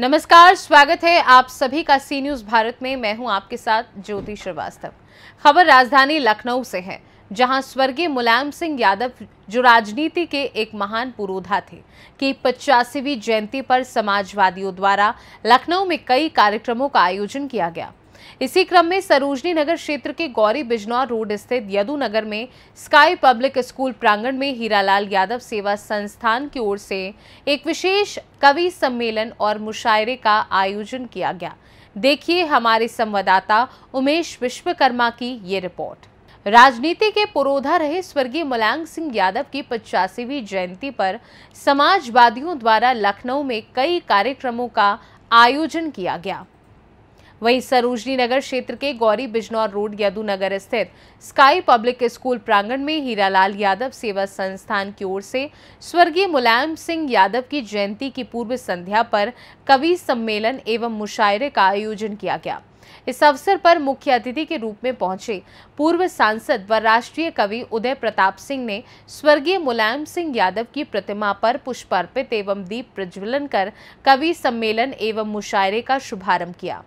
नमस्कार स्वागत है आप सभी का सी न्यूज भारत में मैं हूं आपके साथ ज्योति श्रीवास्तव खबर राजधानी लखनऊ से है जहां स्वर्गीय मुलायम सिंह यादव जो राजनीति के एक महान पुरोधा थे की पचासीवी जयंती पर समाजवादियों द्वारा लखनऊ में कई कार्यक्रमों का आयोजन किया गया इसी क्रम में सरोजनी नगर क्षेत्र के गौरी बिजनौर रोड स्थित यदु नगर में स्काई पब्लिक स्कूल प्रांगण में हीरालाल यादव सेवा संस्थान की ओर से एक विशेष कवि सम्मेलन और मुशायरे का आयोजन किया गया देखिए हमारे संवाददाता उमेश विश्वकर्मा की ये रिपोर्ट राजनीति के पुरोधा रहे स्वर्गीय मुलायम सिंह यादव की पचासीवी जयंती पर समाजवादियों द्वारा लखनऊ में कई कार्यक्रमों का आयोजन किया गया वहीं सरोजनी नगर क्षेत्र के गौरी बिजनौर रोड यदुनगर स्थित स्काई पब्लिक स्कूल प्रांगण में हीरालाल यादव सेवा संस्थान की ओर से स्वर्गीय मुलायम सिंह यादव की जयंती की पूर्व संध्या पर कवि सम्मेलन एवं मुशायरे का आयोजन किया गया इस अवसर पर मुख्य अतिथि के रूप में पहुंचे पूर्व सांसद व राष्ट्रीय कवि उदय प्रताप सिंह ने स्वर्गीय मुलायम सिंह यादव की प्रतिमा पर पुष्प अर्पित एवं दीप प्रज्वलन कर कवि सम्मेलन एवं मुशायरे का शुभारंभ किया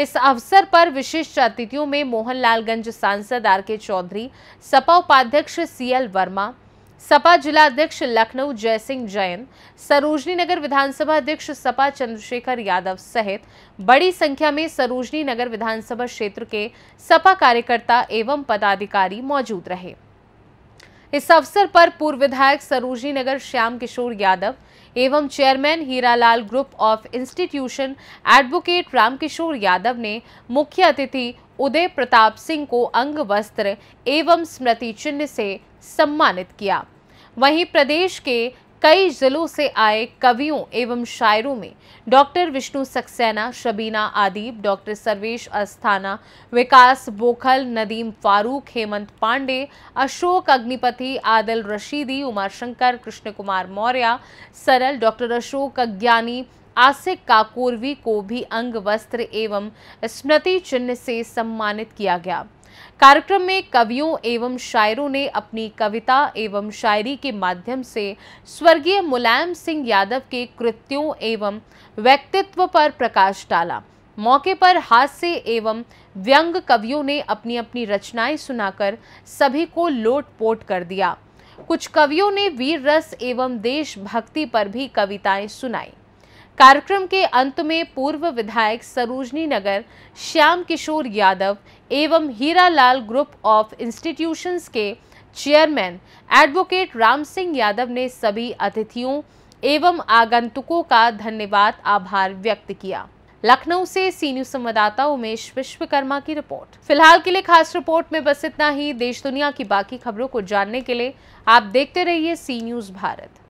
इस अवसर पर विशिष्ट अतिथियों में मोहनलालगंज सांसद आर के चौधरी सपा उपाध्यक्ष सी एल वर्मा सपा जिलाध्यक्ष लखनऊ जयसिंह जैन सरोजनी नगर विधानसभा अध्यक्ष सपा चंद्रशेखर यादव सहित बड़ी संख्या में सरोजनी नगर विधानसभा क्षेत्र के सपा कार्यकर्ता एवं पदाधिकारी मौजूद रहे इस अवसर पर पूर्व विधायक सरोजी नगर श्याम किशोर यादव एवं chairman Hiralal group of institution advocate Ramkishore Yadav ने मुख्य अतिथि उदय प्रताप सिंह को अंग वस्त्र एवं स्मृति चिन्ह से सम्मानित किया वहीं प्रदेश के कई जिलों से आए कवियों एवं शायरों में doctor Vishnu Saxena Shabina Adib doctor Sarvesh Asthana Vikas Bokhal Nadeem Farooq Hemant Pandey Ashok Agnipati Adal Rashidi Umashankar Krishna Kumar Maurya Saral doctor Ashok अज्ञानी आसिक काकोरवी को भी अंग वस्त्र एवं स्मृति चिन्ह से सम्मानित किया गया कार्यक्रम में कवियों एवं शायरों ने अपनी कविता एवं शायरी के माध्यम से स्वर्गीय मुलायम सिंह यादव के कृत्यों एवं व्यक्तित्व पर प्रकाश डाला मौके पर हास्य एवं व्यंग कवियों ने अपनी अपनी रचनाएं सुनाकर सभी को लोटपोट कर दिया कुछ कवियों ने वीर रस एवं देशभक्ति पर भी कविताएं सुनाई कार्यक्रम के अंत में पूर्व विधायक सरोजनी नगर श्याम किशोर यादव एवं हीरालाल ग्रुप ऑफ इंस्टीट्यूशंस के चेयरमैन एडवोकेट राम सिंह यादव ने सभी अतिथियों एवं आगंतुकों का धन्यवाद आभार व्यक्त किया लखनऊ से सीनियर संवाददाता उमेश विश्वकर्मा की रिपोर्ट फिलहाल के लिए खास रिपोर्ट में बस इतना ही देश दुनिया की बाकी खबरों को जानने के लिए आप देखते रहिए सी न्यूज भारत